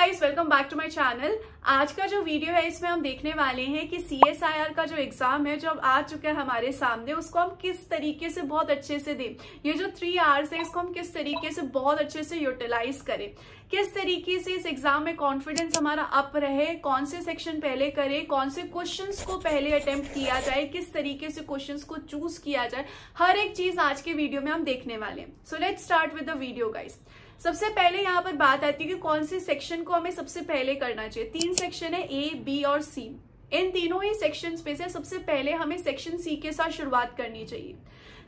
guys welcome back to my channel आज का जो वीडियो है इसमें हम देखने वाले हैं कि सी का जो एग्जाम है जो अब आ चुका है हमारे सामने उसको हम किस तरीके से बहुत अच्छे से दें ये जो थ्री आवर्स है इसको हम किस तरीके से बहुत अच्छे से यूटिलाइज करें किस तरीके से इस एग्जाम में कॉन्फिडेंस हमारा अप रहे कौन से सेक्शन पहले करें कौन से क्वेश्चन को पहले अटेम्प्ट किया जाए किस तरीके से क्वेश्चन को चूज किया जाए हर एक चीज आज के वीडियो में हम देखने वाले हैं so let start with the video guys सबसे पहले यहाँ पर बात आती है कि कौन से सेक्शन को हमें सबसे पहले करना चाहिए तीन सेक्शन है ए बी और सी इन तीनों ही सेक्शन में से सबसे पहले हमें सेक्शन सी के साथ शुरुआत करनी चाहिए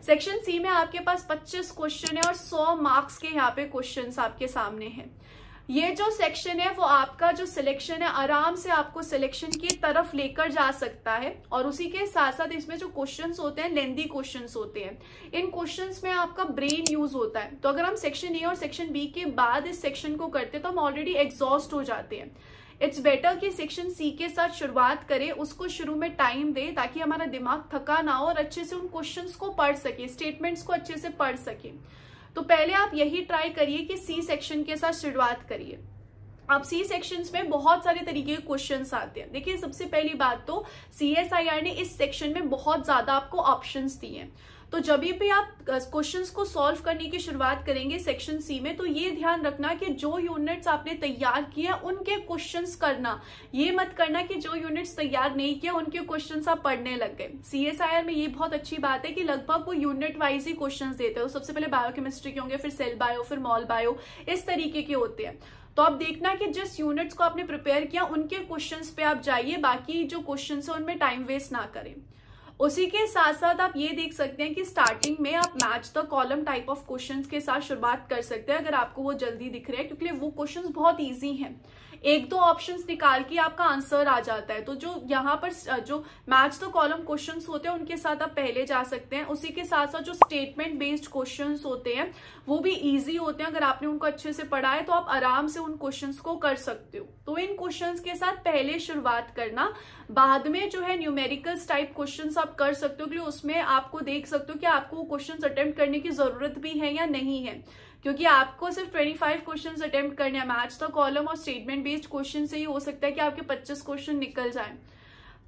सेक्शन सी में आपके पास 25 क्वेश्चन है और 100 मार्क्स के यहाँ पे क्वेश्चंस आपके सामने हैं ये जो सेक्शन है वो आपका जो सिलेक्शन है आराम से आपको सिलेक्शन की तरफ लेकर जा सकता है और उसी के साथ साथ इसमें जो क्वेश्चंस होते हैं लेंदी क्वेश्चंस होते हैं इन क्वेश्चंस में आपका ब्रेन यूज होता है तो अगर हम सेक्शन ए और सेक्शन बी के बाद इस सेक्शन को करते हैं तो हम ऑलरेडी एग्जॉस्ट हो जाते हैं इट्स बेटर कि सेक्शन सी के साथ शुरुआत करें उसको शुरू में टाइम दे ताकि हमारा दिमाग थका ना हो और अच्छे से उन क्वेश्चंस को पढ़ सके स्टेटमेंट्स को अच्छे से पढ़ सके तो पहले आप यही ट्राई करिए कि सी सेक्शन के साथ शुरुआत करिए आप सी सेक्शन में बहुत सारे तरीके के क्वेश्चन आते हैं देखिए सबसे पहली बात तो आर ने इस सेक्शन में बहुत ज्यादा आपको ऑप्शन दिए हैं तो जब भी आप क्वेश्चंस को सॉल्व करने की शुरुआत करेंगे सेक्शन सी में तो ये ध्यान रखना कि जो यूनिट्स आपने तैयार किए उनके क्वेश्चंस करना ये मत करना कि जो यूनिट्स तैयार नहीं किए उनके क्वेश्चंस आप पढ़ने लग गए सीएसआईआर में ये बहुत अच्छी बात है कि लगभग वो यूनिट वाइज ही क्वेश्चन देते हो सबसे पहले बायोकेमिस्ट्री के होंगे फिर सेल बायो फिर मॉल बायो इस तरीके के होते हैं तो आप देखना कि जिस यूनिट्स को आपने प्रिपेयर किया उनके क्वेश्चंस पे आप जाइए बाकी जो क्वेश्चंस हैं उनमें टाइम वेस्ट ना करें उसी के साथ साथ आप ये देख सकते हैं कि स्टार्टिंग में आप match the column type of question के साथ शुरुआत कर सकते हैं अगर आपको वो जल्दी दिख रहे हैं क्योंकि वो क्वेश्चन बहुत ईजी हैं एक दो ऑप्शन निकाल के आपका आंसर आ जाता है तो जो यहाँ पर जो मैच द कॉलम क्वेश्चन होते हैं उनके साथ आप पहले जा सकते हैं उसी के साथ साथ जो स्टेटमेंट बेस्ड क्वेश्चन होते हैं वो भी ईजी होते हैं अगर आपने उनको अच्छे से पढ़ा है तो आप आराम से उन क्वेश्चन को कर सकते हो तो इन क्वेश्चंस के साथ पहले शुरुआत करना बाद में जो है न्यूमेरिकल्स टाइप क्वेश्चंस आप कर सकते हो क्योंकि उसमें आपको देख सकते हो कि आपको क्वेश्चन अटेम्प्ट करने की जरूरत भी है या नहीं है क्योंकि आपको सिर्फ 25 क्वेश्चन अटेम्प्ट करने हैं मैच तो कॉलम और स्टेटमेंट बेस्ड क्वेश्चन से ही हो सकता है कि आपके पच्चीस क्वेश्चन निकल जाए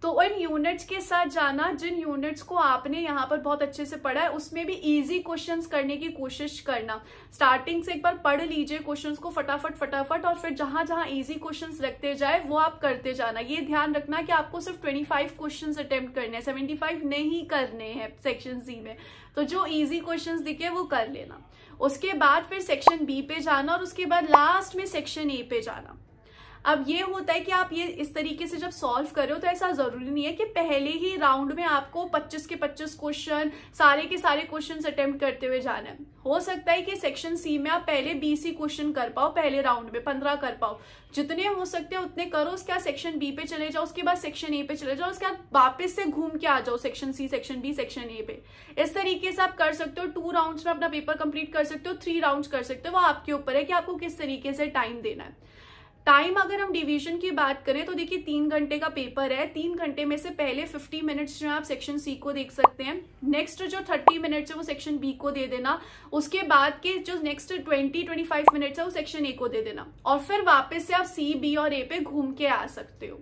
तो उन यूनिट्स के साथ जाना जिन यूनिट्स को आपने यहाँ पर बहुत अच्छे से पढ़ा है उसमें भी इजी क्वेश्चंस करने की कोशिश करना स्टार्टिंग से एक बार पढ़ लीजिए क्वेश्चंस को फटाफट फटाफट और फिर जहां जहां इजी क्वेश्चंस रखते जाए वो आप करते जाना ये ध्यान रखना कि आपको सिर्फ ट्वेंटी फाइव क्वेश्चन अटेम्प्ट करने हैं सेवेंटी फाइव नहीं करने हैं सेक्शन सी में तो जो ईजी क्वेश्चन दिखे वो कर लेना उसके बाद फिर सेक्शन बी पे जाना और उसके बाद लास्ट में सेक्शन ए पे जाना अब ये होता है कि आप ये इस तरीके से जब सॉल्व कर रहे हो तो ऐसा जरूरी नहीं है कि पहले ही राउंड में आपको 25 के 25 क्वेश्चन सारे के सारे क्वेश्चन अटेम्प्ट करते हुए जाना है हो सकता है कि सेक्शन सी में आप पहले बी सी क्वेश्चन कर पाओ पहले राउंड में पंद्रह कर पाओ जितने हो सकते हैं उतने करो उसके बाद सेक्शन बी पे चले जाओ उसके बाद सेक्शन ए पे चले जाओ उसके बाद वापस से घूम के आ जाओ section C section B section A पे इस तरीके से आप कर सकते हो टू राउंड्स में अपना पेपर कंप्लीट कर सकते हो थ्री राउंड्स कर सकते हो वो आपके ऊपर है कि आपको किस तरीके से टाइम देना है टाइम अगर हम डिवीजन की बात करें तो देखिए तीन घंटे का पेपर है तीन घंटे में से पहले 50 मिनट्स जो है आप सेक्शन सी को देख सकते हैं नेक्स्ट जो 30 मिनट्स है वो सेक्शन बी को दे देना उसके बाद के जो नेक्स्ट 20 25 मिनट्स है वो सेक्शन ए को दे देना और फिर वापस से आप सी बी और ए पे घूम के आ सकते हो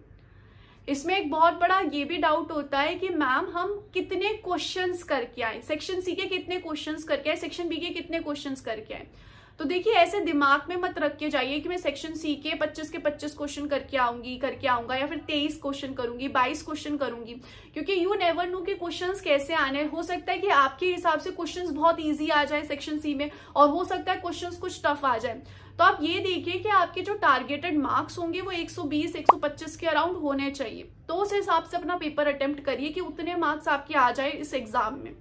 इसमें एक बहुत बड़ा ये भी डाउट होता है कि मैम हम कितने क्वेश्चन करके आए सेक्शन सी के कितने क्वेश्चन करके आए सेक्शन बी के कितने क्वेश्चन करके आए तो देखिए ऐसे दिमाग में मत रख के जाइए कि मैं सेक्शन सी के 25 के 25 क्वेश्चन करके आऊंगी करके आऊंगा या फिर 23 क्वेश्चन करूंगी 22 क्वेश्चन करूंगी क्योंकि यू नेवर नो कि क्वेश्चंस कैसे आने हो सकता है कि आपके हिसाब से क्वेश्चंस बहुत इजी आ जाए सेक्शन सी में और हो सकता है क्वेश्चन कुछ टफ आ जाए तो आप ये देखिए कि आपके जो टारगेटेड मार्क्स होंगे वो 120 125 के अराउंड होने चाहिए तो उस हिसाब से अपना पेपर अटेम्प्ट करिए कि उतने मार्क्स आपके आ जाए इस एग्जाम में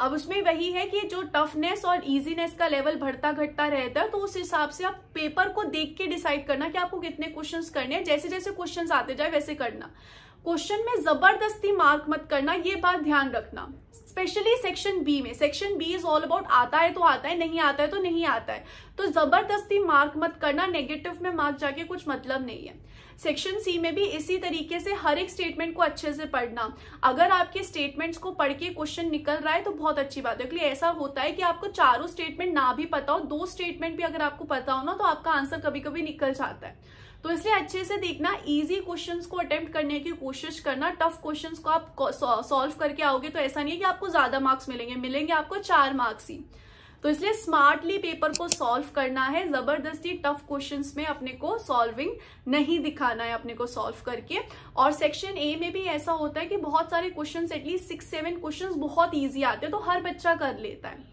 अब उसमें वही है कि जो टफनेस और इजीनेस का लेवल बढ़ता घटता रहता है तो उस हिसाब से आप पेपर को देख के डिसाइड करना कि आपको कितने क्वेश्चन करने हैं जैसे जैसे क्वेश्चन आते जाए वैसे करना क्वेश्चन में जबरदस्ती मार्क मत करना ये बात ध्यान रखना स्पेशली सेक्शन बी में section B is all about आता है तो आता है नहीं आता है तो नहीं आता है तो जबरदस्ती मार्क मत करना नेगेटिव में मार्क जाके कुछ मतलब नहीं है सेक्शन सी में भी इसी तरीके से हर एक स्टेटमेंट को अच्छे से पढ़ना अगर आपके स्टेटमेंट्स को पढ़ के क्वेश्चन निकल रहा है तो बहुत अच्छी बात है क्योंकि ऐसा होता है कि आपको चारों स्टेटमेंट ना भी पता हो दो स्टेटमेंट भी अगर आपको पता हो ना तो आपका आंसर कभी कभी निकल जाता है तो इसलिए अच्छे से देखना इजी क्वेश्चन को अटेम्प्ट करने की कोशिश करना टफ क्वेश्चन को आप सॉल्व करके आओगे तो ऐसा नहीं है कि आपको ज्यादा मार्क्स मिलेंगे मिलेंगे आपको चार मार्क्स ही तो इसलिए स्मार्टली पेपर को सॉल्व करना है जबरदस्ती टफ क्वेश्चंस में अपने को सॉल्विंग नहीं दिखाना है अपने को सॉल्व करके और सेक्शन ए में भी ऐसा होता है कि बहुत सारे questions at least six seven questions बहुत इजी आते हैं तो हर बच्चा कर लेता है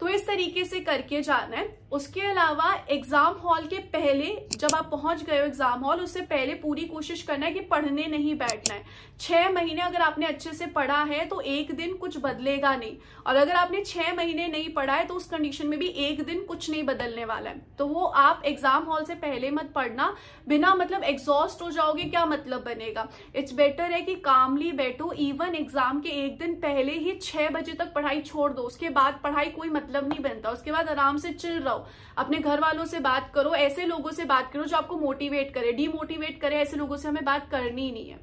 तो इस तरीके से करके जाना है उसके अलावा एग्जाम हॉल के पहले जब आप पहुंच गए हो एग्जाम हॉल उससे पहले पूरी कोशिश करना है कि पढ़ने नहीं बैठना है छह महीने अगर आपने अच्छे से पढ़ा है तो एक दिन कुछ बदलेगा नहीं और अगर आपने छह महीने नहीं पढ़ा है तो उस कंडीशन में भी एक दिन कुछ नहीं बदलने वाला है तो वो आप एग्जाम हॉल से पहले मत पढ़ना बिना मतलब एग्जॉस्ट हो जाओगे क्या मतलब बनेगा इट्स बेटर है कि कामली बैठो इवन एग्जाम के एक दिन पहले ही छह बजे तक पढ़ाई छोड़ दो उसके बाद पढ़ाई कोई मतलब मतलब नहीं बनता उसके बाद आराम से चिल रहो अपने घर वालों से बात करो ऐसे लोगों से बात करो जो आपको मोटिवेट करे डीमोटिवेट करे ऐसे लोगों से हमें बात करनी ही नहीं है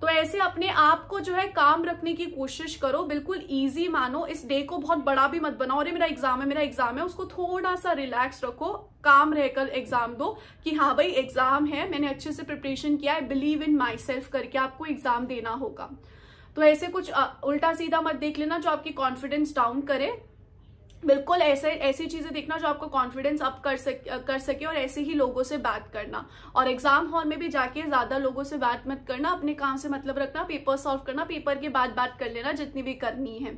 तो ऐसे अपने आप को जो है काम रखने की कोशिश करो बिल्कुल इजी मानो इस डे को बहुत बड़ा भी मत बनाओ अरे मेरा एग्जाम है मेरा एग्जाम है उसको थोड़ा सा रिलैक्स रखो काम रहकर एग्जाम दो कि हाँ भाई एग्जाम है मैंने अच्छे से प्रिपरेशन किया है बिलीव इन माई सेल्फ करके आपको एग्जाम देना होगा तो ऐसे कुछ उल्टा सीधा मत देख लेना जो आपकी कॉन्फिडेंस डाउन करे बिल्कुल ऐसे ऐसी चीज़ें देखना जो आपको कॉन्फिडेंस अप कर सक कर सके और ऐसे ही लोगों से बात करना और एग्जाम हॉल में भी जाके ज़्यादा लोगों से बात मत करना अपने काम से मतलब रखना पेपर सॉल्व करना पेपर के बाद बात कर लेना जितनी भी करनी है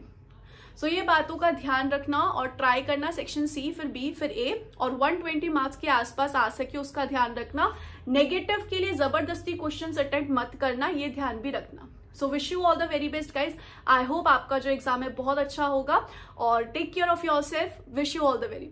सो so, ये बातों का ध्यान रखना और ट्राई करना सेक्शन सी फिर बी फिर ए और 120 मार्क्स के आसपास आ सके उसका ध्यान रखना नेगेटिव के लिए जबरदस्ती क्वेश्चंस अटेम्प्ट मत करना ये ध्यान भी रखना so wish you all the very best guys I hope आपका जो एग्जाम है बहुत अच्छा होगा और take care of yourself wish you all the very